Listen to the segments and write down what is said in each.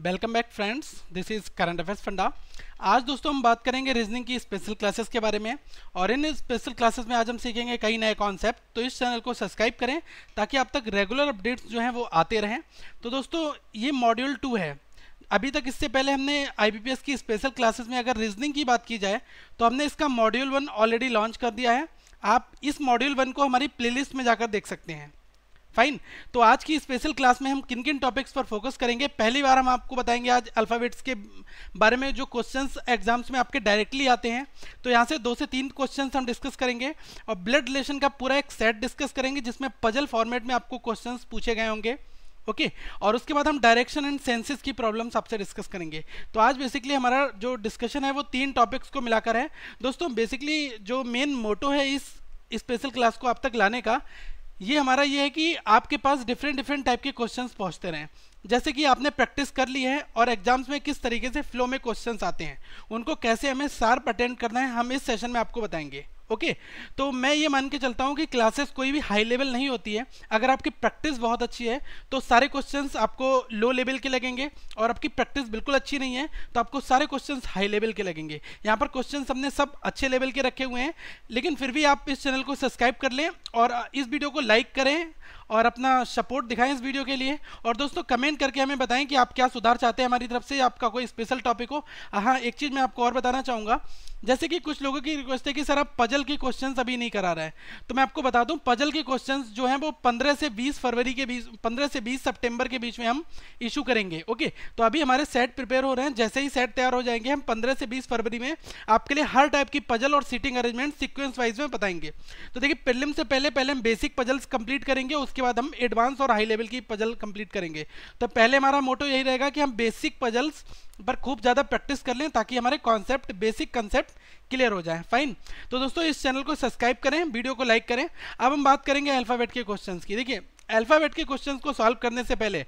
Welcome back friends this is current affairs funda आज दोस्तों हम बात करेंगे रीजनिंग की स्पेशल क्लासेस के बारे में और इन स्पेशल क्लासेस में आज हम सीखेंगे कई नए कॉन्सेप्ट तो इस चैनल को सब्सक्राइब करें ताकि आप तक रेगुलर अपडेट्स जो हैं वो आते रहें तो दोस्तों ये मॉड्यूल टू है अभी तक इससे पहले हमने आई की स्पेशल क्लासेस में अगर रीजनिंग की बात की जाए तो हमने इसका मॉड्यूल वन ऑलरेडी लॉन्च कर दिया है आप इस मॉड्यूल वन को हमारी प्लेलिस्ट में जाकर देख सकते हैं फाइन तो आज की स्पेशल क्लास में हम किन किन टॉपिक्स पर फोकस करेंगे पहली बार हम आपको बताएंगे आज अल्फ़ाबेट्स के बारे में जो क्वेश्चंस एग्जाम्स में आपके डायरेक्टली आते हैं तो यहाँ से दो से तीन क्वेश्चंस हम डिस्कस करेंगे और ब्लड रिलेशन का पूरा एक सेट डिस्कस करेंगे जिसमें पजल फॉर्मेट में आपको क्वेश्चन पूछे गए होंगे ओके okay. और उसके बाद हम डायरेक्शन एंड सेंसेस की प्रॉब्लम्स आपसे डिस्कस करेंगे तो आज बेसिकली हमारा जो डिस्कशन है वो तीन टॉपिक्स को मिलाकर है दोस्तों बेसिकली जो मेन मोटो है इस स्पेशल क्लास को आप तक लाने का ये हमारा ये है कि आपके पास डिफरेंट डिफरेंट टाइप के क्वेश्चन पहुँचते रहें जैसे कि आपने प्रैक्टिस कर ली है और एग्जाम्स में किस तरीके से फ्लो में क्वेश्चंस आते हैं उनको कैसे हमें सार्प अटेंड करना है हम इस सेशन में आपको बताएंगे ओके okay, तो मैं ये मान के चलता हूँ कि क्लासेस कोई भी हाई लेवल नहीं होती है अगर आपकी प्रैक्टिस बहुत अच्छी है तो सारे क्वेश्चंस आपको लो लेवल के लगेंगे और आपकी प्रैक्टिस बिल्कुल अच्छी नहीं है तो आपको सारे क्वेश्चंस हाई लेवल के लगेंगे यहाँ पर क्वेश्चंस हमने सब अच्छे लेवल के रखे हुए हैं लेकिन फिर भी आप इस चैनल को सब्सक्राइब कर लें और इस वीडियो को लाइक करें और अपना सपोर्ट दिखाएं इस वीडियो के लिए और दोस्तों कमेंट करके हमें बताएं कि आप क्या सुधार चाहते हैं हमारी तरफ से आपका कोई स्पेशल टॉपिक हो हाँ, हाँ एक चीज़ मैं आपको और बताना चाहूँगा जैसे कि कुछ लोगों की रिक्वेस्ट है कि सर आप पजल के क्वेश्चंस अभी नहीं करा रहे हैं तो मैं आपको बता दूं पजल के क्वेश्चन जो हैं वो 15 से 20 फरवरी के बीच 15 से 20 सितंबर के बीच में हम इशू करेंगे ओके तो अभी हमारे सेट प्रिपेयर हो रहे हैं जैसे ही सेट तैयार हो जाएंगे हम 15 से 20 फरवरी में आपके लिए हर टाइप की पजल और सीटिंग अरेंजमेंट सिक्वेंस वाइज में बताएंगे तो देखिए पिलम से पहले पहले हम बेसिक पजल्स कंप्लीट करेंगे उसके बाद हम एडवांस और हाई लेवल की पजल कंप्लीट करेंगे तो पहले हमारा मोटो यही रहेगा कि हम बेसिक पजल्स पर खूब ज़्यादा प्रैक्टिस कर लें ताकि हमारे कॉन्सेप्ट बेसिक कंसेप्ट क्लियर हो जाए फाइन तो दोस्तों इस चैनल को सब्सक्राइब करें वीडियो को लाइक करें अब हम बात करेंगे अल्फ़ाबेट के क्वेश्चन की देखिए अल्फ़ाबेट के क्वेश्चन को सॉल्व करने से पहले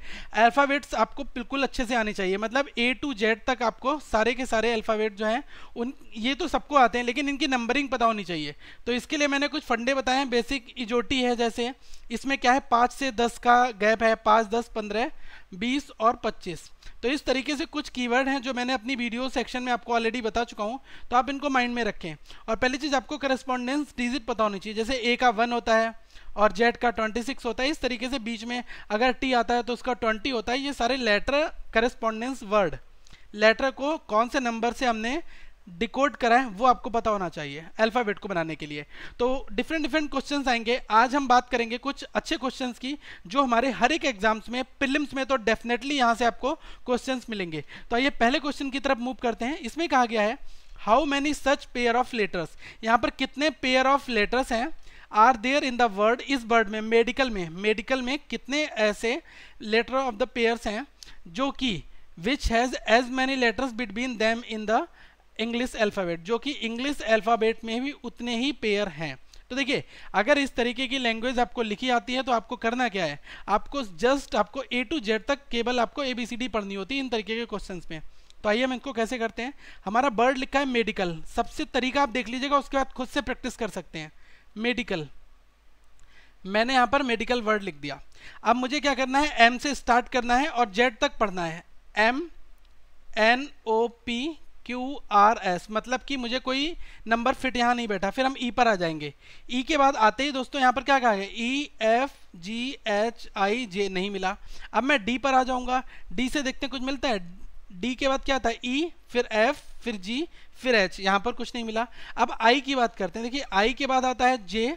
अल्फ़ाबेट्स आपको बिल्कुल अच्छे से आने चाहिए मतलब ए टू जेड तक आपको सारे के सारे अल्फ़ाबेट जो हैं उन ये तो सबको आते हैं लेकिन इनकी नंबरिंग पता होनी चाहिए तो इसके लिए मैंने कुछ फंडे बताए हैं बेसिक इजोटी है जैसे इसमें क्या है पाँच से दस का गैप है पाँच दस पंद्रह बीस और पच्चीस तो इस तरीके से कुछ कीवर्ड हैं जो मैंने अपनी वीडियो सेक्शन में आपको ऑलरेडी बता चुका हूँ तो आप इनको माइंड में रखें और पहली चीज़ आपको करस्पॉन्डेंस डिजिट पता होनी चाहिए जैसे ए का वन होता है और जेड का 26 होता है इस तरीके से बीच में अगर टी आता है तो उसका 20 होता है ये सारे लेटर करस्पॉन्डेंस वर्ड लेटर को कौन से नंबर से हमने डिकोड करा है वो आपको पता होना चाहिए अल्फ़ाबेट को बनाने के लिए तो डिफरेंट डिफरेंट क्वेश्चन आएंगे आज हम बात करेंगे कुछ अच्छे क्वेश्चन की जो हमारे हर एक एग्जाम्स में प्रिलिम्स में तो डेफिनेटली यहाँ से आपको क्वेश्चन मिलेंगे तो आइए पहले क्वेश्चन की तरफ मूव करते हैं इसमें कहा गया है how many such pair of letters यहाँ पर कितने पेयर ऑफ लेटर्स हैं are there in the word इस वर्ड में मेडिकल में मेडिकल में कितने ऐसे लेटर ऑफ द पेयर्स हैं जो कि which has as many letters between them in the English alphabet जो कि इंग्लिश अल्फ़ाबेट में भी उतने ही पेयर हैं तो देखिए अगर इस तरीके की लैंग्वेज आपको लिखी आती है तो आपको करना क्या है आपको जस्ट आपको ए टू जेड तक केवल आपको ए बी सी डी पढ़नी होती है इन तरीके के क्वेश्चन में तो आइए हम इनको कैसे करते हैं हमारा बर्ड लिखा है मेडिकल सबसे तरीका आप देख लीजिएगा उसके बाद खुद से प्रैक्टिस कर सकते हैं मेडिकल मैंने यहाँ पर मेडिकल वर्ड लिख दिया अब मुझे क्या करना है एम से स्टार्ट करना है और जेड तक पढ़ना है M N O P Q R S मतलब कि मुझे कोई नंबर फिट यहाँ नहीं बैठा फिर हम ई e पर आ जाएंगे ई e के बाद आते ही दोस्तों यहाँ पर क्या कहा गया E F G H I जे नहीं मिला अब मैं डी पर आ जाऊँगा डी से देखते हैं कुछ मिलता है डी के बाद क्या था ई e, फिर एफ फिर जी फिर एच यहाँ पर कुछ नहीं मिला अब आई की बात करते हैं देखिए आई के बाद आता है जे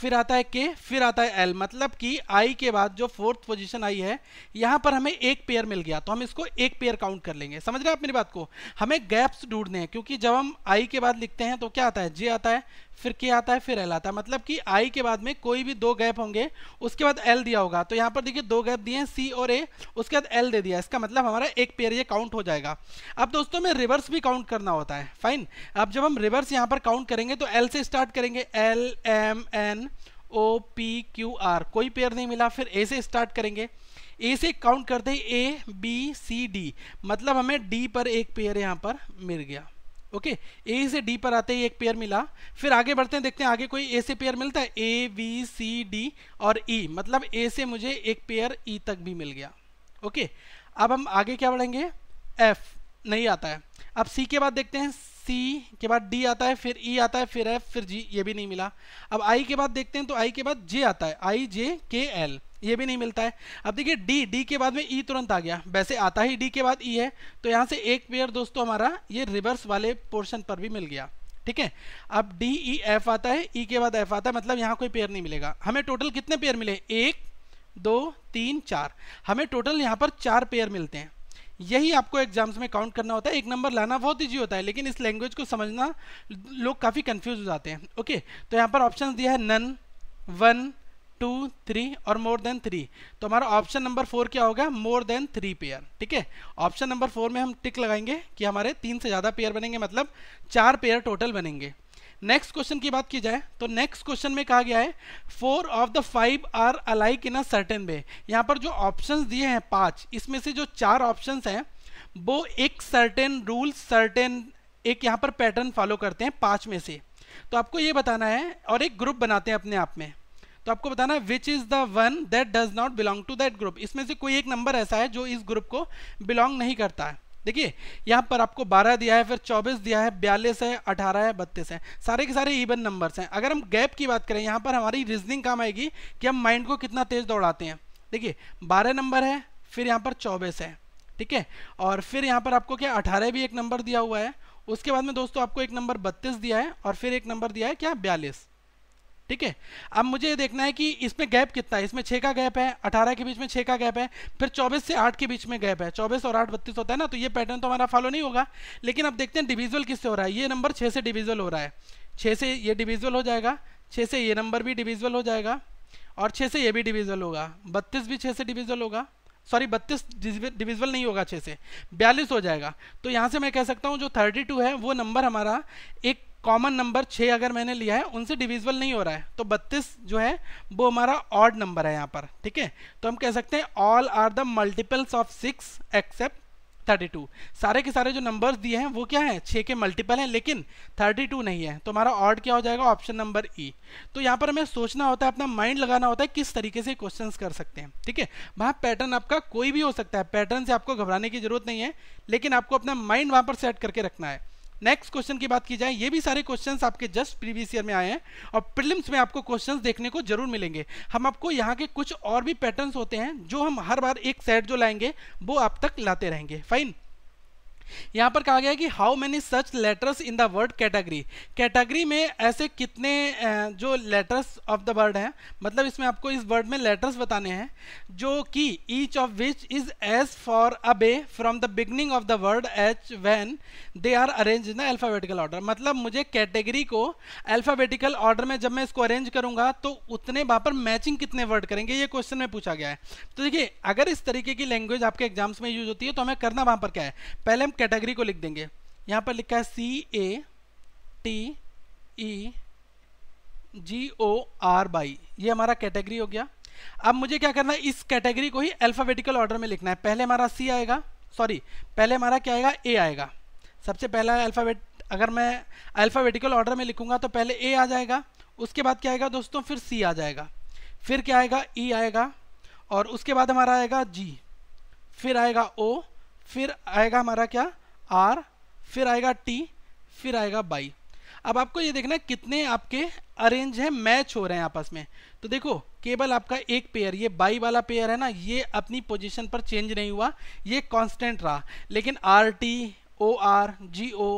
फिर आता है के फिर आता है एल मतलब कि आई के बाद जो फोर्थ पोजीशन आई है यहाँ पर हमें एक पेयर मिल गया तो हम इसको एक पेयर काउंट कर लेंगे समझ रहे हैं आप मेरी बात को हमें गैप्स ढूंढने हैं क्योंकि जब हम आई के बाद लिखते हैं तो क्या आता है जे आता है फिर के आता है फिर एल आता है मतलब कि आई के बाद में कोई भी दो गैप होंगे उसके बाद एल दिया होगा तो यहाँ पर देखिए दो गैप दिए हैं सी और ए उसके बाद एल दे दिया इसका मतलब हमारा एक पेयर ये काउंट हो जाएगा अब दोस्तों में रिवर्स भी काउंट करना होता है फाइन अब जब हम रिवर्स यहाँ पर काउंट करेंगे तो एल से स्टार्ट करेंगे L M N O P Q R कोई पेयर नहीं मिला फिर ए से स्टार्ट करेंगे ए से काउंट करते ए बी सी डी मतलब हमें डी पर एक पेयर यहाँ पर मिल गया ओके ए से डी पर आते ही एक पेयर मिला फिर आगे बढ़ते हैं देखते हैं आगे कोई ए से पेयर मिलता है ए बी सी डी और ई e, मतलब ए से मुझे एक पेयर ई e तक भी मिल गया ओके अब हम आगे क्या बढ़ेंगे एफ नहीं आता है अब सी के बाद देखते हैं सी के बाद डी आता है फिर ई e आता है फिर एफ फिर जी ये भी नहीं मिला अब आई के बाद देखते हैं तो आई के बाद जे आता है आई जे के एल ये भी नहीं मिलता है अब देखिए डी डी के बाद में ई e तुरंत आ गया वैसे आता ही डी के बाद ई e है तो यहाँ से एक पेयर दोस्तों हमारा ये रिवर्स वाले पोर्शन पर भी मिल गया ठीक है अब डी ई एफ आता है ई e के बाद एफ आता है मतलब यहाँ कोई पेयर नहीं मिलेगा हमें टोटल कितने पेयर मिले एक दो तीन चार हमें टोटल यहाँ पर चार पेयर मिलते हैं यही आपको एग्जाम्स में काउंट करना होता है एक नंबर लाना बहुत ईजी होता है लेकिन इस लैंग्वेज को समझना लोग काफ़ी कन्फ्यूज हो जाते हैं ओके तो यहाँ पर ऑप्शन दिया है नन वन टू थ्री और मोर देन थ्री तो हमारा ऑप्शन नंबर फोर क्या होगा मोर देन थ्री पेयर ठीक है ऑप्शन नंबर फोर में हम टिक लगाएंगे कि हमारे तीन से ज़्यादा पेयर बनेंगे मतलब चार पेयर टोटल बनेंगे नेक्स्ट क्वेश्चन की बात की जाए तो नेक्स्ट क्वेश्चन में कहा गया है four of the five are alike in a certain way यहाँ पर जो ऑप्शंस दिए हैं पांच इसमें से जो चार ऑप्शंस हैं वो एक सर्टेन रूल सर्टेन एक यहाँ पर पैटर्न फॉलो करते हैं पाँच में से तो आपको ये बताना है और एक ग्रुप बनाते हैं अपने आप में तो आपको बताना है which is the one that does not belong to that group इसमें से कोई एक नंबर ऐसा है जो इस ग्रुप को बिलोंग नहीं करता है देखिए यहाँ पर आपको 12 दिया है फिर 24 दिया है बयालीस है 18 है बत्तीस है सारे के सारे इवन नंबर्स हैं अगर हम गैप की बात करें यहाँ पर हमारी रीजनिंग काम आएगी कि हम माइंड को कितना तेज़ दौड़ाते हैं देखिए 12 नंबर है फिर यहाँ पर 24 है ठीक है और फिर यहाँ पर आपको क्या अठारह भी एक नंबर दिया हुआ है उसके बाद में दोस्तों आपको एक नंबर बत्तीस दिया है और फिर एक नंबर दिया है क्या बयालीस ठीक है अब मुझे ये देखना है कि इसमें गैप कितना है इसमें छः का गैप है अठारह के बीच में छः का गैप है फिर चौबीस से आठ के बीच में गैप है चौबीस और आठ बत्तीस होता है ना तो ये पैटर्न तो हमारा फॉलो नहीं होगा लेकिन अब देखते हैं डिविजुअल किससे हो रहा है ये नंबर छः से डिविजुअल हो रहा है छः से ये डिविजुअल हो जाएगा छः से ये नंबर भी डिविजुअल हो जाएगा और छः से ये भी डिविजुअल होगा बत्तीस भी छः से डिविजुअल होगा सॉरी बत्तीस डिविजुअल नहीं होगा छः से बयालीस हो जाएगा तो यहाँ से मैं कह सकता हूँ जो थर्टी टू है वो नंबर हमारा एक कॉमन नंबर छः अगर मैंने लिया है उनसे डिविजिबल नहीं हो रहा है तो बत्तीस जो है वो हमारा ऑड नंबर है यहाँ पर ठीक है तो हम कह सकते हैं all are the multiples of six except 32 सारे के सारे जो नंबर्स दिए हैं वो क्या है छः के मल्टीपल हैं लेकिन 32 नहीं है तो हमारा ऑर्ड क्या हो जाएगा ऑप्शन नंबर ई तो यहाँ पर हमें सोचना होता है अपना माइंड लगाना होता है किस तरीके से क्वेश्चन कर सकते हैं ठीक है वहाँ पैटर्न आपका कोई भी हो सकता है पैटर्न से आपको घबराने की जरूरत नहीं है लेकिन आपको अपना माइंड वहाँ पर सेट करके रखना है नेक्स्ट क्वेश्चन की बात की जाए ये भी सारे क्वेश्चन आपके जस्ट प्रीवियस ईयर में आए हैं और प्रिलिम्स में आपको क्वेश्चन देखने को जरूर मिलेंगे हम आपको यहाँ के कुछ और भी पैटर्न होते हैं जो हम हर बार एक सेट जो लाएंगे वो आप तक लाते रहेंगे फाइन यहाँ पर कहा गया है कि how many such letters in the word category category में ऐसे कितने जो लेटर्स ऑफ द वर्ड हैं मतलब इसमें आपको इस वर्ड में लेटर्स बताने हैं जो कि each of which is as far away from the beginning of the word H when they are arrange in the alphabetical order मतलब मुझे कैटेगरी को एल्फाबेटिकल ऑर्डर में जब मैं इसको अरेंज करूंगा तो उतने वहाँ पर मैचिंग कितने वर्ड करेंगे ये क्वेश्चन में पूछा गया है तो देखिए अगर इस तरीके की लैंग्वेज आपके एग्जाम्स में यूज होती है तो हमें करना वहाँ पर क्या है पहले हम कैटेगरी को लिख देंगे यहाँ पर लिखा है C A T E G O R Y ये हमारा कैटेगरी हो गया अब मुझे क्या करना है इस कैटेगरी को ही अल्फ़ाबेटिकल ऑर्डर में लिखना है पहले हमारा सी आएगा सॉरी पहले हमारा क्या आएगा ए आएगा सबसे पहला अल्फ़ाबेट अगर मैं अल्फ़ाबेटिकल ऑर्डर में लिखूंगा तो पहले ए आ जाएगा उसके बाद क्या आएगा दोस्तों फिर सी आ जाएगा फिर क्या आएगा ई e आएगा और उसके बाद हमारा आएगा जी फिर आएगा ओ फिर आएगा हमारा क्या आर फिर आएगा टी फिर आएगा बाई अब आपको ये देखना है कितने आपके अरेंज हैं मैच हो रहे हैं आपस में तो देखो केवल आपका एक पेयर ये बाई वाला पेयर है ना ये अपनी पोजीशन पर चेंज नहीं हुआ ये कांस्टेंट रहा लेकिन R T O R G O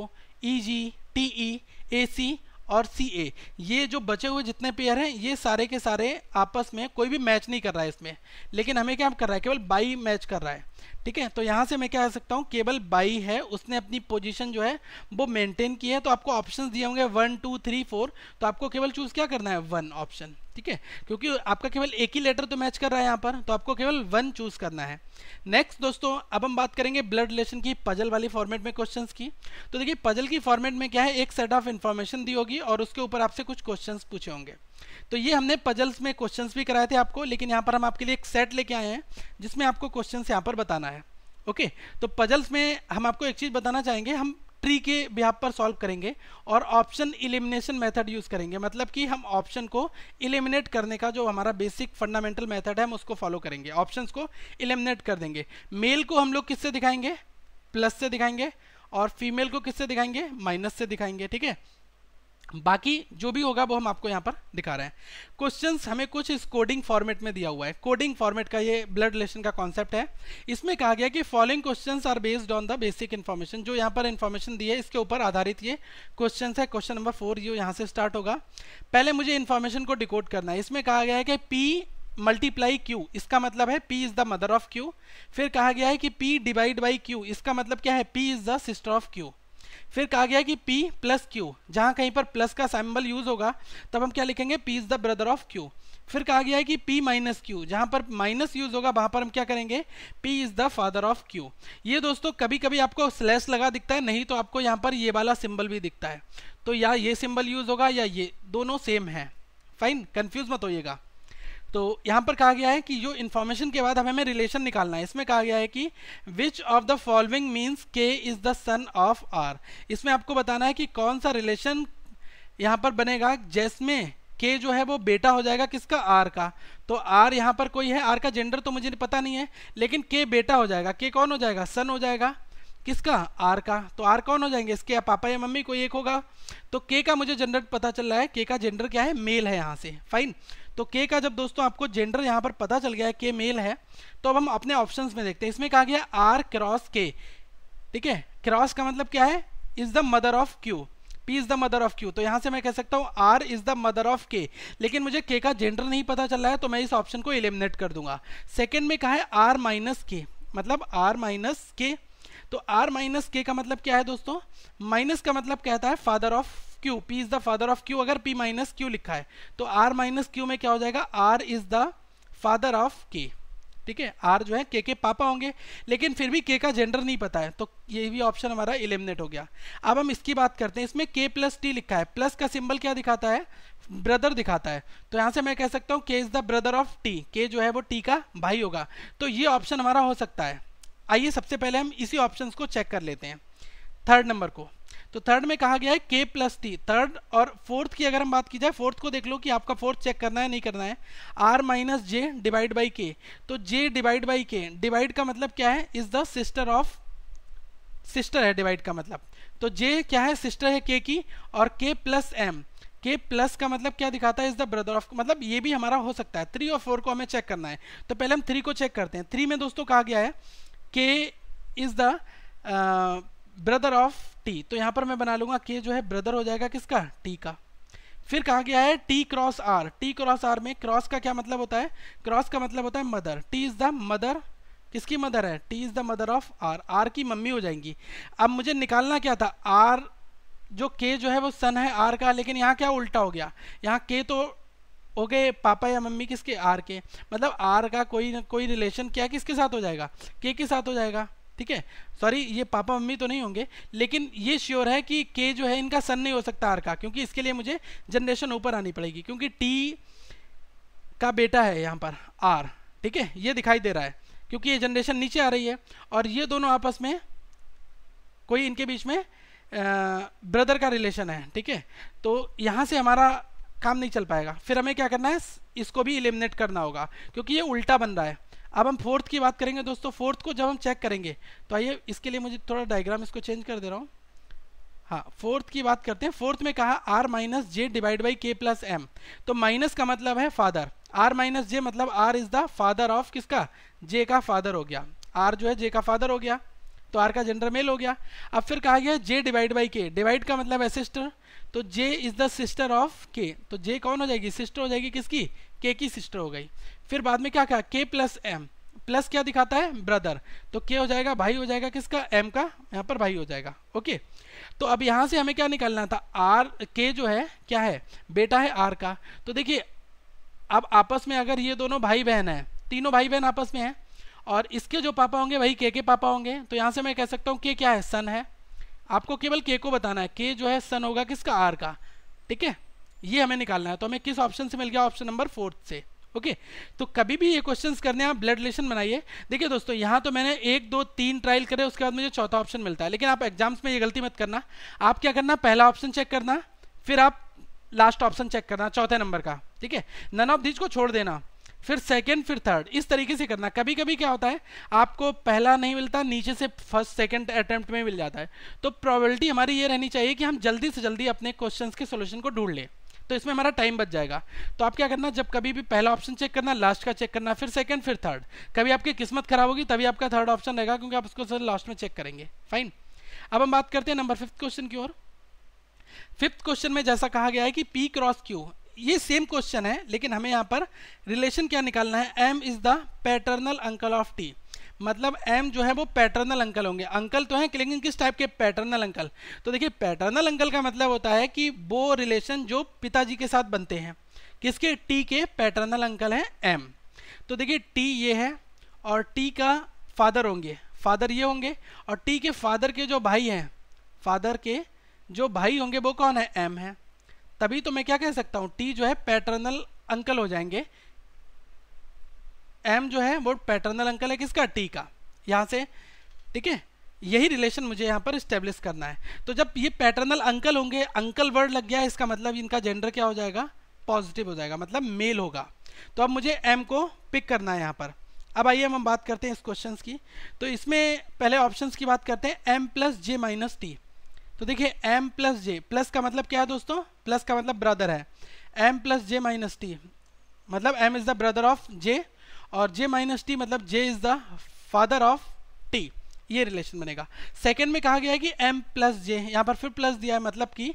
E G T E A C और सी ए ये जो बचे हुए जितने पेयर हैं ये सारे के सारे आपस में कोई भी मैच नहीं कर रहा है इसमें लेकिन हमें क्या कर रहा है केवल बाई मैच कर रहा है ठीक है तो यहाँ से मैं क्या कर सकता हूँ केवल बाई है उसने अपनी पोजीशन जो है वो मेंटेन की है तो आपको ऑप्शन दिए होंगे वन टू थ्री फोर तो आपको केवल चूज़ क्या करना है वन ऑप्शन ठीक है क्योंकि आपका केवल एक ही लेटर तो मैच कर रहा है यहाँ पर तो आपको केवल वन चूज करना है नेक्स्ट दोस्तों अब हम बात करेंगे ब्लड रिलेशन की पजल वाली फॉर्मेट में क्वेश्चंस की तो देखिए पजल की फॉर्मेट में क्या है एक सेट ऑफ इन्फॉर्मेशन दी होगी और उसके ऊपर आपसे कुछ क्वेश्चंस पूछे होंगे तो ये हमने पजल्स में क्वेश्चन भी कराए थे आपको लेकिन यहाँ पर हम आपके लिए एक सेट लेके आए हैं जिसमें आपको क्वेश्चन यहाँ पर बताना है ओके okay, तो पजल्स में हम आपको एक चीज़ बताना चाहेंगे हम ट्री के बिहाब पर सॉल्व करेंगे और ऑप्शन इलिमिनेशन मेथड यूज़ करेंगे मतलब कि हम ऑप्शन को इलिमिनेट करने का जो हमारा बेसिक फंडामेंटल मेथड है हम उसको फॉलो करेंगे ऑप्शंस को इलिमिनेट कर देंगे मेल को हम लोग किससे दिखाएंगे प्लस से दिखाएंगे और फीमेल को किससे दिखाएंगे माइनस से दिखाएंगे ठीक है बाकी जो भी होगा वो हम आपको यहाँ पर दिखा रहे हैं क्वेश्चंस हमें कुछ इस कोडिंग फॉर्मेट में दिया हुआ है कोडिंग फॉर्मेट का ये ब्लड रिलेशन का कॉन्सेप्ट है इसमें कहा गया कि following questions are based on the basic information जो यहाँ पर इन्फॉर्मेशन दी है इसके ऊपर आधारित ये क्वेश्चन है क्वेश्चन नंबर फोर ये यहाँ से स्टार्ट होगा पहले मुझे इन्फॉर्मेशन को डिकोड करना है इसमें कहा गया है कि पी मल्टीप्लाई क्यू इसका मतलब है P is the mother of Q फिर कहा गया है कि पी डिवाइड बाई क्यू इसका मतलब क्या है P is the sister of Q फिर कहा गया कि P प्लस क्यू जहाँ कहीं पर प्लस का सैम्बल यूज होगा तब हम क्या लिखेंगे P is the brother of Q फिर कहा गया है कि P माइनस क्यू जहाँ पर माइनस यूज होगा वहाँ पर हम क्या करेंगे P is the father of Q ये दोस्तों कभी कभी आपको स्लैश लगा दिखता है नहीं तो आपको यहाँ पर ये वाला सिंबल भी दिखता है तो या ये सिंबल यूज होगा या ये दोनों सेम है फाइन कन्फ्यूज मत होइएगा तो यहाँ पर कहा गया है कि जो इन्फॉर्मेशन के बाद हमें रिलेशन निकालना है इसमें कहा गया है कि which of the following means K is the son of R इसमें आपको बताना है कि कौन सा रिलेशन यहाँ पर बनेगा जिसमें के जो है वो बेटा हो जाएगा किसका आर का तो आर यहाँ पर कोई है आर का जेंडर तो मुझे पता नहीं है लेकिन के बेटा हो जाएगा के कौन हो जाएगा सन हो जाएगा किसका आर का तो आर कौन हो जाएंगे इसके या पापा या मम्मी कोई एक होगा तो के का मुझे जेंडर पता चल रहा है के का जेंडर क्या है मेल है यहाँ से फाइन तो के का जब दोस्तों आपको जेंडर यहाँ पर पता चल गया है के मेल है तो अब हम अपने ऑप्शन में देखते हैं इसमें कहा गया आर क्रॉस के ठीक है क्रॉस का मतलब क्या है is the mother of Q P is the mother of Q तो यहां से मैं कह सकता हूं R is the mother of K लेकिन मुझे के का जेंडर नहीं पता चल रहा है तो मैं इस ऑप्शन को इलिमिनेट कर दूंगा सेकेंड में कहा है आर माइनस के मतलब आर माइनस के तो आर माइनस के का मतलब क्या है दोस्तों माइनस का मतलब कहता है father of Q P is the father of Q अगर P माइनस क्यू लिखा है तो R माइनस क्यू में क्या हो जाएगा R is the father of K ठीक है R जो है K के पापा होंगे लेकिन फिर भी K का जेंडर नहीं पता है तो ये भी ऑप्शन हमारा इलेमिनेट हो गया अब हम इसकी बात करते हैं इसमें K प्लस टी लिखा है प्लस का सिंबल क्या दिखाता है ब्रदर दिखाता है तो यहाँ से मैं कह सकता हूँ K is the brother of T K जो है वो T का भाई होगा तो ये ऑप्शन हमारा हो सकता है आइए सबसे पहले हम इसी ऑप्शन को चेक कर लेते हैं थर्ड नंबर को तो थर्ड में कहा गया है के प्लस टी थर्ड और फोर्थ की अगर हम बात की जाए फोर्थ को देख लो कि आपका फोर्थ चेक करना है नहीं करना है R minus J divide by K तो J divide by K divide का मतलब क्या है is the sister of sister है डिवाइड का मतलब तो जे क्या है सिस्टर है के की और के प्लस एम के प्लस का मतलब क्या दिखाता है इज द ब्रदर ऑफ मतलब ये भी हमारा हो सकता है थ्री और फोर को हमें चेक करना है तो पहले हम थ्री को चेक करते हैं थ्री में दोस्तों कहा गया है K is the brother of T तो यहाँ पर मैं बना लूँगा के जो है ब्रदर हो जाएगा किसका टी का फिर कहा गया है T cross R T cross R में क्रॉस का क्या मतलब होता है क्रॉस का मतलब होता है mother T is the mother किसकी मदर है T is the mother of R R की मम्मी हो जाएंगी अब मुझे निकालना क्या था आर जो के जो है वो सन है आर का लेकिन यहाँ क्या उल्टा हो गया यहाँ के तो ओके okay, पापा या मम्मी किसके आर के मतलब आर का कोई न कोई रिलेशन क्या किसके साथ हो जाएगा के के साथ हो जाएगा ठीक है सॉरी ये पापा मम्मी तो नहीं होंगे लेकिन ये श्योर है कि के जो है इनका सन नहीं हो सकता आर का क्योंकि इसके लिए मुझे जनरेशन ऊपर आनी पड़ेगी क्योंकि टी का बेटा है यहाँ पर आर ठीक है ये दिखाई दे रहा है क्योंकि ये जनरेशन नीचे आ रही है और ये दोनों आपस में कोई इनके बीच में ब्रदर का रिलेशन है ठीक है तो यहाँ से हमारा काम नहीं चल पाएगा फिर हमें क्या करना है इसको भी इलिमिनेट करना होगा क्योंकि ये उल्टा बन रहा है अब हम फोर्थ की बात करेंगे दोस्तों फोर्थ को जब हम चेक करेंगे तो आइए इसके लिए मुझे थोड़ा डायग्राम इसको चेंज कर दे रहा हूँ हाँ फोर्थ की बात करते हैं फोर्थ में कहा R minus J divide by K plus M तो माइनस का मतलब है फादर आर माइनस जे मतलब R is the father of किसका जे का फादर हो गया आर जो है जे का फादर हो गया तो आर का जेंडर मेल हो गया अब फिर कहा गया J divide by K divide का मतलब है सिस्टर तो J is the sister of K तो जे कौन हो जाएगी सिस्टर हो जाएगी किसकी के की सिस्टर हो गई फिर बाद में क्या कहा के प्लस एम प्लस क्या दिखाता है ब्रदर तो के हो जाएगा भाई हो जाएगा किसका एम का यहाँ पर भाई हो जाएगा ओके तो अब यहाँ से हमें क्या निकालना था आर के जो है क्या है बेटा है आर का तो देखिए अब आपस में अगर ये दोनों भाई बहन हैं तीनों भाई बहन आपस में हैं और इसके जो पापा होंगे वही के के पापा होंगे तो यहाँ से मैं कह सकता हूँ के क्या है सन है आपको केवल के को बताना है के जो है सन होगा किसका आर का ठीक है ये हमें निकालना है तो हमें किस ऑप्शन से मिल गया ऑप्शन नंबर फोर्थ से ओके तो कभी भी ये क्वेश्चंस करने आप ब्लड रिलेशन बनाइए देखिए दोस्तों यहाँ तो मैंने एक दो तीन ट्रायल करे उसके बाद मुझे चौथा ऑप्शन मिलता है लेकिन आप एग्जाम्स में ये गलती मत करना आप क्या करना पहला ऑप्शन चेक करना फिर आप लास्ट ऑप्शन चेक करना चौथे नंबर का ठीक है नन ऑफ दीज को छोड़ देना फिर सेकंड फिर थर्ड इस तरीके से करना कभी कभी क्या होता है आपको पहला नहीं मिलता नीचे से फर्स्ट सेकंड अटेम्प्ट में मिल जाता है तो प्रोबेबिलिटी हमारी ये रहनी चाहिए कि हम जल्दी से जल्दी अपने क्वेश्चन के सोल्यूशन को ढूंढ लें तो इसमें हमारा टाइम बच जाएगा तो आप क्या करना जब कभी भी पहला ऑप्शन चेक करना लास्ट का चेक करना फिर सेकेंड फिर थर्ड कभी आपकी किस्मत खराब होगी तभी आपका थर्ड ऑप्शन रहेगा क्योंकि आप उसको सर लास्ट में चेक करेंगे फाइन अब हम बात करते हैं नंबर फिफ्थ क्वेश्चन की ओर फिफ्थ क्वेश्चन में जैसा कहा गया है कि पी क्रॉस क्यू ये सेम क्वेश्चन है लेकिन हमें यहाँ पर रिलेशन क्या निकालना है M is the paternal uncle of T मतलब एम जो है वो पैटर्नल अंकल होंगे अंकल तो है लेकिन किस टाइप के पैटर्नल अंकल तो देखिए पैटर्नल अंकल का मतलब होता है कि वो रिलेशन जो पिताजी के साथ बनते हैं किसके टी के पैटर्नल अंकल हैं एम तो देखिए टी ये है और टी का फादर होंगे फादर ये होंगे और टी के फादर के जो भाई हैं फादर के जो भाई होंगे वो कौन है एम है तभी तो मैं क्या कह सकता हूँ टी जो है पैटर्नल अंकल हो जाएंगे एम जो है वो पैटर्नल अंकल है किसका टी का यहाँ से ठीक है यही रिलेशन मुझे यहाँ पर इस्टेब्लिश करना है तो जब ये पैटर्नल अंकल होंगे अंकल वर्ड लग गया इसका मतलब इनका जेंडर क्या हो जाएगा पॉजिटिव हो जाएगा मतलब मेल होगा तो अब मुझे एम को पिक करना है यहाँ पर अब आइए हम बात करते हैं इस क्वेश्चन की तो इसमें पहले ऑप्शन की बात करते हैं M plus J minus T तो देखिए एम प्लस जे प्लस का मतलब क्या है दोस्तों प्लस का मतलब ब्रदर है M plus J minus T मतलब M is the brother of J और जे माइनस टी मतलब J is the father of T ये रिलेशन बनेगा सेकंड में कहा गया है कि m प्लस जे यहाँ पर फिर प्लस दिया है मतलब कि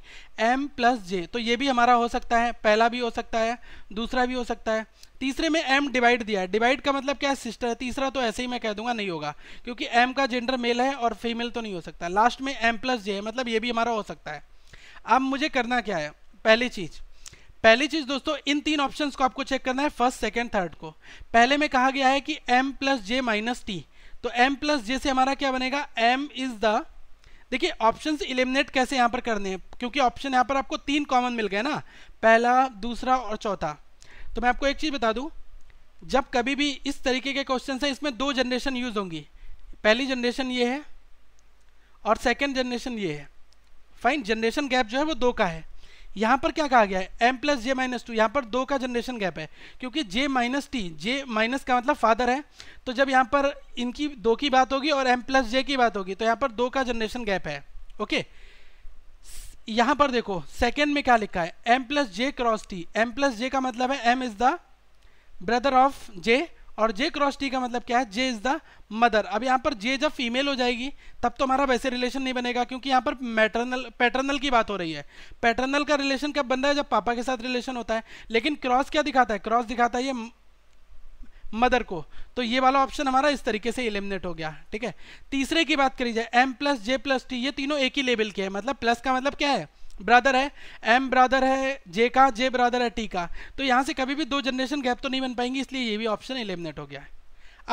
m प्लस जे तो ये भी हमारा हो सकता है पहला भी हो सकता है दूसरा भी हो सकता है तीसरे में m डिवाइड दिया है डिवाइड का मतलब क्या है सिस्टर तीसरा तो ऐसे ही मैं कह दूंगा नहीं होगा क्योंकि m का जेंडर मेल है और फीमेल तो नहीं हो सकता लास्ट में एम प्लस जे है मतलब ये भी हमारा हो सकता है अब मुझे करना क्या है पहली चीज़ पहली चीज दोस्तों इन तीन ऑप्शंस को आपको चेक करना है फर्स्ट सेकंड थर्ड को पहले में कहा गया है कि M plus J minus T तो m प्लस जे से हमारा क्या बनेगा m इज द देखिए ऑप्शन इलिमिनेट कैसे यहाँ पर करने हैं क्योंकि ऑप्शन यहाँ पर आपको तीन कॉमन मिल गए ना पहला दूसरा और चौथा तो मैं आपको एक चीज़ बता दूँ जब कभी भी इस तरीके के क्वेश्चन है इसमें दो जनरेशन यूज़ होंगी पहली जनरेशन ये है और सेकेंड जनरेशन ये है फाइन जनरेशन गैप जो है वो दो का है यहां पर क्या कहा गया है M plus J minus two यहां पर दो का जनरेशन गैप है क्योंकि J minus T J minus का मतलब फादर है तो जब यहां पर इनकी दो की बात होगी और एम प्लस जे की बात होगी तो यहां पर दो का जनरेशन गैप है ओके यहां पर देखो सेकेंड में क्या लिखा है M plus J cross T M plus J का मतलब है M is the brother of J और जे क्रॉस टी का मतलब क्या है जे इज़ द मदर अब यहाँ पर जे जब फीमेल हो जाएगी तब तो हमारा वैसे रिलेशन नहीं बनेगा क्योंकि यहाँ पर मैटरनल पैटर्नल की बात हो रही है पैटर्नल का रिलेशन कब बनता है जब पापा के साथ रिलेशन होता है लेकिन क्रॉस क्या दिखाता है क्रॉस दिखाता है ये मदर को तो ये वाला ऑप्शन हमारा इस तरीके से एलिमिनेट हो गया ठीक है तीसरे की बात करी जाए M plus J plus T ये तीनों एक ही लेवल के हैं मतलब प्लस का मतलब क्या है ब्रदर है एम ब्रदर है जे का जे ब्रदर है टी का तो यहाँ से कभी भी दो जनरेशन गैप तो नहीं बन पाएंगी इसलिए ये भी ऑप्शन एलिमिनेट हो गया है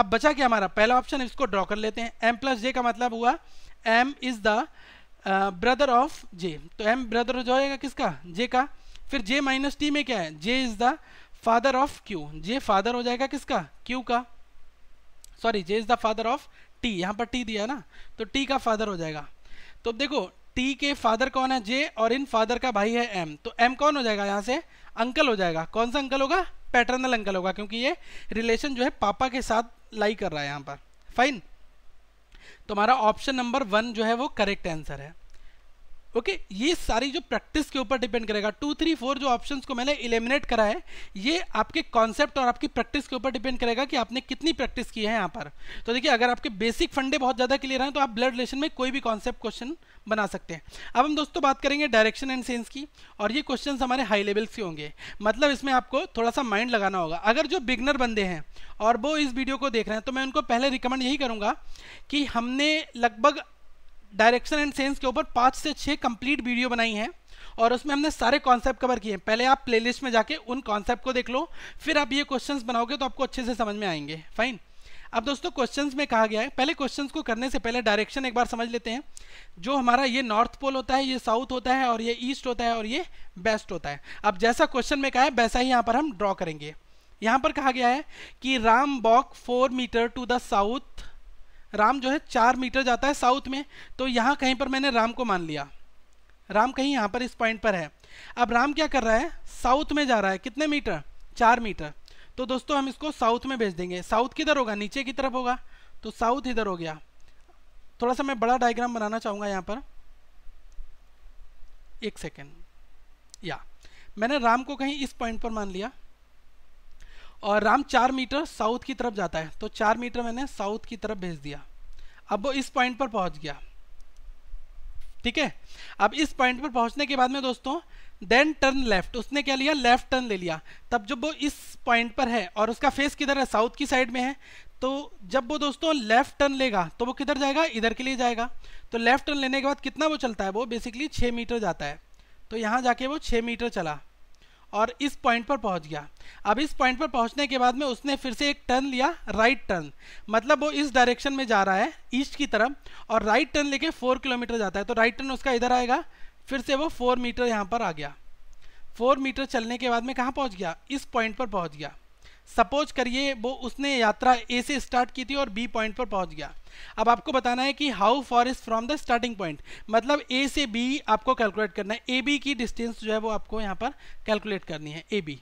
अब बचा क्या हमारा पहला ऑप्शन इसको ड्रॉ कर लेते हैं एम प्लस जे का मतलब हुआ M is the brother of J तो एम ब्रदर जो आएगा किसका जे का फिर जे माइनस टी में क्या है J is the father of Q J father हो जाएगा किसका क्यू का sorry J is the father of T यहाँ पर टी दिया ना तो टी का फादर हो जाएगा तो देखो टी के फादर कौन है जे और इन फादर का भाई है एम तो एम कौन हो जाएगा यहाँ से अंकल हो जाएगा कौन सा अंकल होगा पैटर्नल अंकल होगा क्योंकि ये रिलेशन जो है पापा के साथ लाई कर रहा है यहाँ पर फाइन तुम्हारा ऑप्शन नंबर वन जो है वो करेक्ट आंसर है ओके okay, ये सारी जो प्रैक्टिस के ऊपर डिपेंड करेगा टू थ्री फोर जो ऑप्शंस को मैंने इलिमिनेट करा है ये आपके कॉन्सेप्ट और आपकी प्रैक्टिस के ऊपर डिपेंड करेगा कि आपने कितनी प्रैक्टिस की है यहाँ पर तो देखिए अगर आपके बेसिक फंडे बहुत ज़्यादा क्लियर हैं तो आप ब्लड रिलेशन में कोई भी कॉन्सेप्ट क्वेश्चन बना सकते हैं अब हम दोस्तों बात करेंगे डायरेक्शन एंड सेंस की और ये क्वेश्चन हमारे हाई लेवल्स के होंगे मतलब इसमें आपको थोड़ा सा माइंड लगाना होगा अगर जो बिगनर बंदे हैं और वो इस वीडियो को देख रहे हैं तो मैं उनको पहले रिकमेंड यही करूँगा कि हमने लगभग डायरेक्शन एंड सेंस के ऊपर पाँच से छः कंप्लीट वीडियो बनाई हैं और उसमें हमने सारे कॉन्सेप्ट कवर किए हैं पहले आप प्लेलिस्ट में जाके उन कॉन्सेप्ट को देख लो फिर आप ये क्वेश्चंस बनाओगे तो आपको अच्छे से समझ में आएंगे फाइन अब दोस्तों क्वेश्चंस में कहा गया है पहले क्वेश्चंस को करने से पहले डायरेक्शन एक बार समझ लेते हैं जो हमारा ये नॉर्थ पोल होता है ये साउथ होता है और ये ईस्ट होता है और ये वेस्ट होता है अब जैसा क्वेश्चन में कहा है वैसा ही यहाँ पर हम ड्रॉ करेंगे यहाँ पर कहा गया है कि Ram walk four metre to the south Ram जो है चार मीटर जाता है साउथ में तो यहाँ कहीं पर मैंने राम को मान लिया राम कहीं यहाँ पर इस पॉइंट पर है अब राम क्या कर रहा है साउथ में जा रहा है कितने मीटर चार मीटर तो दोस्तों हम इसको साउथ में भेज देंगे साउथ किधर होगा नीचे की तरफ होगा तो साउथ इधर हो गया थोड़ा सा मैं बड़ा डायग्राम बनाना चाहूँगा यहाँ पर एक सेकेंड या मैंने राम को कहीं इस पॉइंट पर मान लिया और राम चार मीटर साउथ की तरफ जाता है तो चार मीटर मैंने साउथ की तरफ भेज दिया अब वो इस पॉइंट पर पहुंच गया ठीक है अब इस पॉइंट पर पहुंचने के बाद में दोस्तों देन टर्न लेफ्ट उसने क्या लिया लेफ्ट टर्न ले लिया तब जब वो इस पॉइंट पर है और उसका फेस किधर है साउथ की साइड में है तो जब वो दोस्तों लेफ्ट टर्न लेगा तो वो किधर जाएगा इधर के लिए जाएगा तो लेफ्ट टर्न लेने के बाद कितना वो चलता है वो बेसिकली छः मीटर जाता है तो यहाँ जाके वो छः मीटर चला और इस पॉइंट पर पहुंच गया अब इस पॉइंट पर पहुंचने के बाद में उसने फिर से एक टर्न लिया राइट टर्न मतलब वो इस डायरेक्शन में जा रहा है ईस्ट की तरफ और राइट टर्न लेके फोर किलोमीटर जाता है तो राइट टर्न उसका इधर आएगा फिर से वो फोर मीटर यहाँ पर आ गया फोर मीटर चलने के बाद में कहाँ पहुँच गया इस पॉइंट पर पहुँच गया सपोज करिए वो उसने यात्रा ए से स्टार्ट की थी और बी पॉइंट पर पहुंच गया अब आपको बताना है कि how far is from the starting point मतलब ए से बी आपको कैलकुलेट करना है ए बी की डिस्टेंस जो है वो आपको यहाँ पर कैलकुलेट करनी है ए बी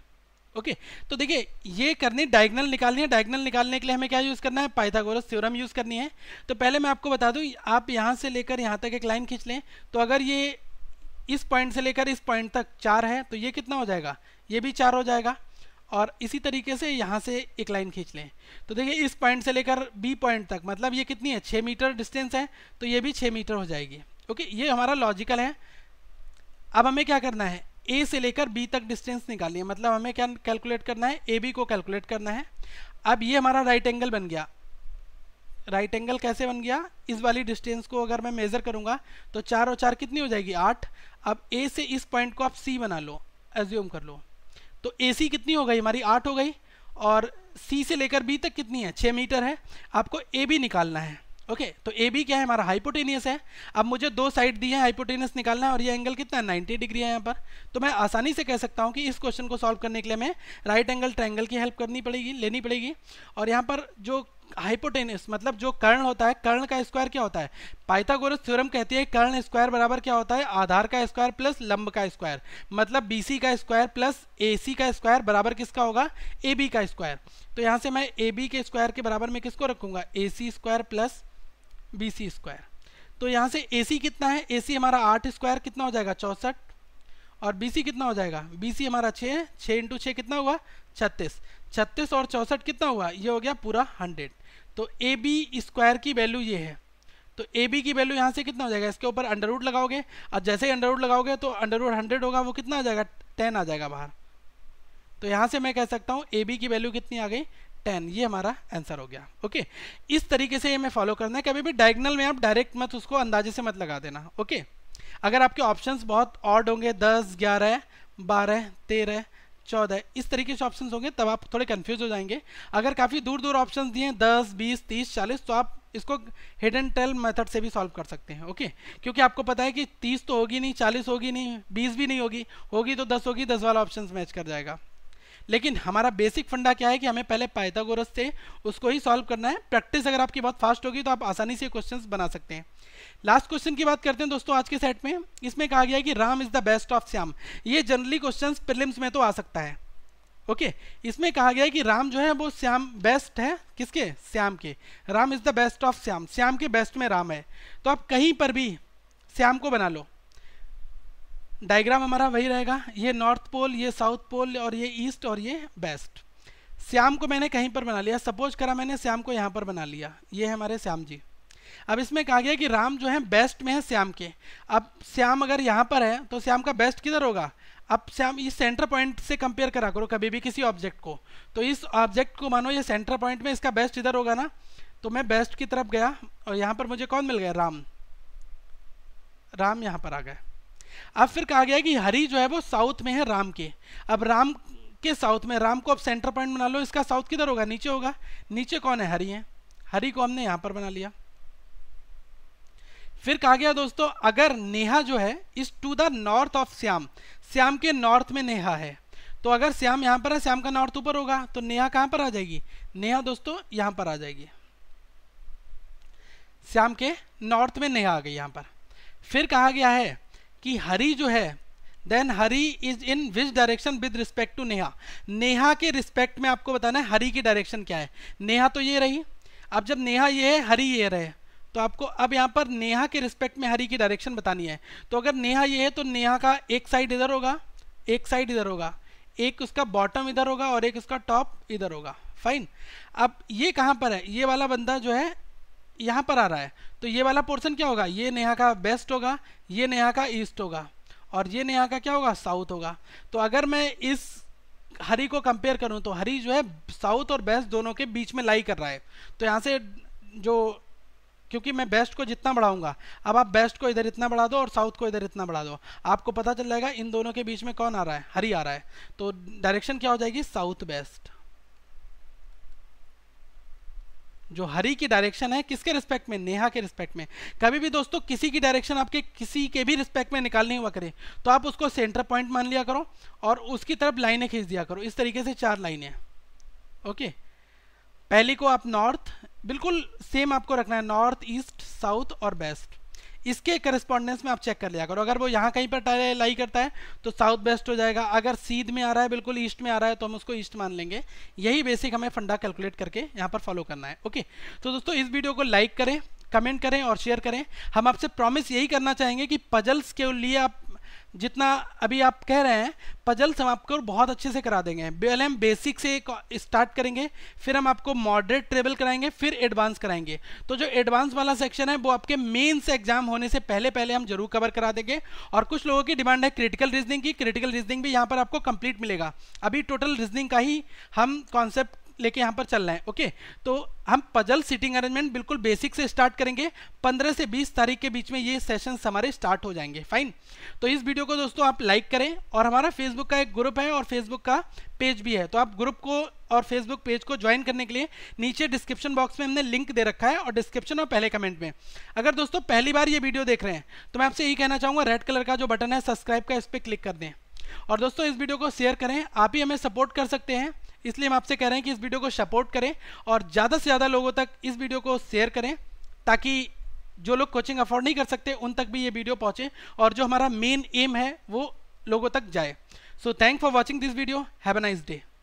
ओके तो देखिए ये करनी डायगनल निकालनी है डायगनल निकालने के लिए हमें क्या यूज़ करना है पाइथागोरस थ्योरम यूज़ करनी है तो पहले मैं आपको बता दूँ आप यहाँ से लेकर यहाँ तक एक लाइन खींच लें तो अगर ये इस पॉइंट से लेकर इस पॉइंट तक चार है तो ये कितना हो जाएगा ये भी चार हो जाएगा और इसी तरीके से यहाँ से एक लाइन खींच लें तो देखिए इस पॉइंट से लेकर बी पॉइंट तक मतलब ये कितनी है छः मीटर डिस्टेंस है तो ये भी छः मीटर हो जाएगी ओके ये हमारा लॉजिकल है अब हमें क्या करना है ए से लेकर बी तक डिस्टेंस है मतलब हमें क्या कैलकुलेट करना है ए बी को कैलकुलेट करना है अब ये हमारा राइट एंगल बन गया राइट एंगल कैसे बन गया इस वाली डिस्टेंस को अगर मैं मेज़र करूंगा तो चार और चार कितनी हो जाएगी आठ अब ए से इस पॉइंट को आप सी बना लो एज्यूम कर लो तो ए सी कितनी हो गई हमारी आठ हो गई और सी से लेकर बी तक कितनी है छः मीटर है आपको ए बी निकालना है ओके तो ए बी क्या है हमारा हाइपोटेनियस है अब मुझे दो साइड दी है हाइपोटेनियस निकालना है और ये एंगल कितना है नाइन्टी डिग्री है यहाँ पर तो मैं आसानी से कह सकता हूँ कि इस क्वेश्चन को सॉल्व करने के लिए मैं राइट एंगल ट्रैंगल की हेल्प करनी पड़ेगी लेनी पड़ेगी और यहाँ पर जो हाइपोटेनस मतलब जो कर्ण होता है कर्ण का स्क्वायर क्या होता है पाइथागोरस थ्योरम कहती है कर्ण स्क्वायर बराबर क्या होता है आधार का स्क्वायर प्लस लंब का स्क्वायर मतलब बीसी का स्क्वायर प्लस एसी का स्क्वायर बराबर किसका होगा ए का स्क्वायर तो यहाँ से मैं ए के स्क्वायर के बराबर में किसको रखूंगा A square plus B square तो यहाँ से ए कितना है ए हमारा आठ स्क्वायर कितना हो जाएगा चौंसठ और बी कितना हो जाएगा बी हमारा छः छः इंटू छः कितना हुआ छत्तीस छत्तीस और चौंसठ कितना हुआ ये हो गया पूरा हंड्रेड तो ए बी स्क्वायर की वैल्यू ये है तो ए बी की वैल्यू यहाँ से कितना हो जाएगा इसके ऊपर अंडर रूट लगाओगे और जैसे ही अंडर रूट लगाओगे तो अंडर रूट हंड्रेड होगा वो कितना आ जाएगा टेन आ जाएगा बाहर तो यहाँ से मैं कह सकता हूँ ए बी की वैल्यू कितनी आ गई टेन ये हमारा आंसर हो गया ओके इस तरीके से ये हमें फॉलो करना है कभी भी डायगनल में आप डायरेक्ट मत उसको अंदाजे से मत लगा देना ओके अगर आपके ऑप्शंस बहुत ऑड होंगे दस ग्यारह बारह तेरह चौदह इस तरीके से ऑप्शन होंगे तब आप थोड़े कन्फ्यूज हो जाएंगे अगर काफ़ी दूर दूर ऑप्शन दिए हैं दस बीस तीस चालीस तो आप इसको हिड एंड टेल मेथड से भी सॉल्व कर सकते हैं ओके क्योंकि आपको पता है कि तीस तो होगी नहीं चालीस होगी नहीं बीस भी नहीं होगी होगी तो दस होगी दस वाला ऑप्शन मैच कर जाएगा लेकिन हमारा बेसिक फंडा क्या है कि हमें पहले पाइथागोरस से उसको ही सॉल्व करना है प्रैक्टिस अगर आपकी बहुत फास्ट होगी तो आप आसानी से क्वेश्चंस बना सकते हैं लास्ट क्वेश्चन की बात करते हैं दोस्तों आज के सेट में इसमें कहा गया है कि Ram is the west of Shyam ये जनरली क्वेश्चन प्रिलिम्स में तो आ सकता है ओके okay, इसमें कहा गया है कि राम जो है वो श्याम बेस्ट है किसके श्याम के Ram is the west of Shyam Shyam के बेस्ट में राम है तो आप कहीं पर भी श्याम को बना लो डायग्राम हमारा वही रहेगा ये नॉर्थ पोल ये साउथ पोल और ये ईस्ट और ये बेस्ट श्याम को मैंने कहीं पर बना लिया सपोज करा मैंने श्याम को यहाँ पर बना लिया ये है हमारे श्याम जी अब इसमें कहा गया कि राम जो है बेस्ट में है श्याम के अब श्याम अगर यहाँ पर है तो श्याम का बेस्ट किधर होगा अब श्याम इस सेंटर पॉइंट से कंपेयर करा करो कभी भी किसी ऑब्जेक्ट को तो इस ऑब्जेक्ट को मानो ये सेंटर पॉइंट में इसका बेस्ट इधर होगा ना तो मैं बेस्ट की तरफ गया और यहाँ पर मुझे कौन मिल गया राम राम यहाँ पर आ गए अब फिर कहा गया कि हरी जो है वो साउथ में है राम के अब राम के साउथ में राम को अब सेंटर पॉइंट बना लो इसका साउथ किधर होगा नीचे होगा नीचे कौन है हरी है हरी को हमने यहाँ पर बना लिया फिर कहा गया दोस्तों अगर नेहा जो है is to the north of Shyam Shyam के नॉर्थ में नेहा है तो अगर श्याम यहाँ पर है श्याम का नॉर्थ ऊपर होगा तो नेहा कहाँ पर आ जाएगी नेहा दोस्तों यहाँ पर आ जाएगी श्याम के नॉर्थ में नेहा आ गई यहाँ पर फिर कहा गया है कि हरी जो है then Hari is in which direction with respect to Neha Neha के रिस्पेक्ट में आपको बताना है हरी की डायरेक्शन क्या है नेहा तो ये रही अब जब नेहा ये है हरी ये रहे तो आपको अब यहाँ पर नेहा के रिस्पेक्ट में हरी की डायरेक्शन बतानी है तो अगर नेहा ये है तो नेहा का एक साइड इधर होगा एक साइड इधर होगा एक उसका बॉटम इधर होगा और एक उसका टॉप इधर होगा फाइन अब ये कहाँ पर है ये वाला बंदा जो है यहाँ पर आ रहा है तो ये वाला पोर्शन क्या होगा ये नेहा का बेस्ट होगा ये नेहा का ईस्ट होगा और ये नेहा का क्या होगा साउथ होगा तो अगर मैं इस हरी को कंपेयर करूँ तो हरी जो है साउथ और बेस्ट दोनों के बीच में लाई कर रहा है तो यहाँ से जो क्योंकि मैं बेस्ट को जितना बढ़ाऊंगा अब आप बेस्ट को इधर इतना बढ़ा दो और साउथ को इधर इतना बढ़ा दो आपको पता चल जाएगा इन दोनों के बीच में कौन आ रहा है हरी आ रहा है तो डायरेक्शन क्या हो जाएगी साउथ बेस्ट जो हरी की डायरेक्शन है किसके रिस्पेक्ट में नेहा के रिस्पेक्ट में कभी भी दोस्तों किसी की डायरेक्शन आपके किसी के भी रिस्पेक्ट में निकालनी हुआ करे तो आप उसको सेंटर पॉइंट मान लिया करो और उसकी तरफ लाइनें खींच दिया करो इस तरीके से चार लाइनें ओके पहली को आप नॉर्थ बिल्कुल सेम आपको रखना है नॉर्थ ईस्ट साउथ और वेस्ट इसके करस्पॉन्डेंस में आप चेक कर लिया करो अगर वो यहाँ कहीं पर लाई करता है तो साउथ वेस्ट हो जाएगा अगर सीध में आ रहा है बिल्कुल ईस्ट में आ रहा है तो हम उसको ईस्ट मान लेंगे यही बेसिक हमें फंडा कैलकुलेट करके यहाँ पर फॉलो करना है ओके तो दोस्तों इस वीडियो को लाइक करें कमेंट करें और शेयर करें हम आपसे प्रॉमिस यही करना चाहेंगे कि पजल्स के लिए आप जितना अभी आप कह रहे हैं पजल्स हम आपको बहुत अच्छे से करा देंगे पहले हम बेसिक से स्टार्ट करेंगे फिर हम आपको मॉडरेट ट्रेवल कराएंगे फिर एडवांस कराएंगे तो जो एडवांस वाला सेक्शन है वो आपके मेन से एग्जाम होने से पहले पहले हम जरूर कवर करा देंगे और कुछ लोगों की डिमांड है क्रिटिकल रीजनिंग की क्रिटिकल रीजनिंग भी यहाँ पर आपको कंप्लीट मिलेगा अभी टोटल रीजनिंग का ही हम कॉन्सेप्ट लेके यहाँ पर चलना है ओके तो हम पजल सीटिंग अरेंजमेंट बिल्कुल बेसिक से स्टार्ट करेंगे 15 से 20 तारीख के बीच में ये सेशन हमारे स्टार्ट हो जाएंगे फाइन तो इस वीडियो को दोस्तों आप लाइक करें और हमारा फेसबुक का एक ग्रुप है और फेसबुक का पेज भी है तो आप ग्रुप को और फेसबुक पेज को ज्वाइन करने के लिए नीचे डिस्क्रिप्शन बॉक्स में हमने लिंक दे रखा है और डिस्क्रिप्शन और पहले कमेंट में अगर दोस्तों पहली बार ये वीडियो देख रहे हैं तो मैं आपसे यही कहना चाहूँगा रेड कलर का जो बटन है सब्सक्राइब का इस पर क्लिक कर दें और दोस्तों इस वीडियो को शेयर करें आप ही हमें सपोर्ट कर सकते हैं इसलिए हम आपसे कह रहे हैं कि इस वीडियो को सपोर्ट करें और ज़्यादा से ज़्यादा लोगों तक इस वीडियो को शेयर करें ताकि जो लोग कोचिंग अफोर्ड नहीं कर सकते उन तक भी ये वीडियो पहुँचे और जो हमारा मेन एम है वो लोगों तक जाए so thank for watching this video have a nice day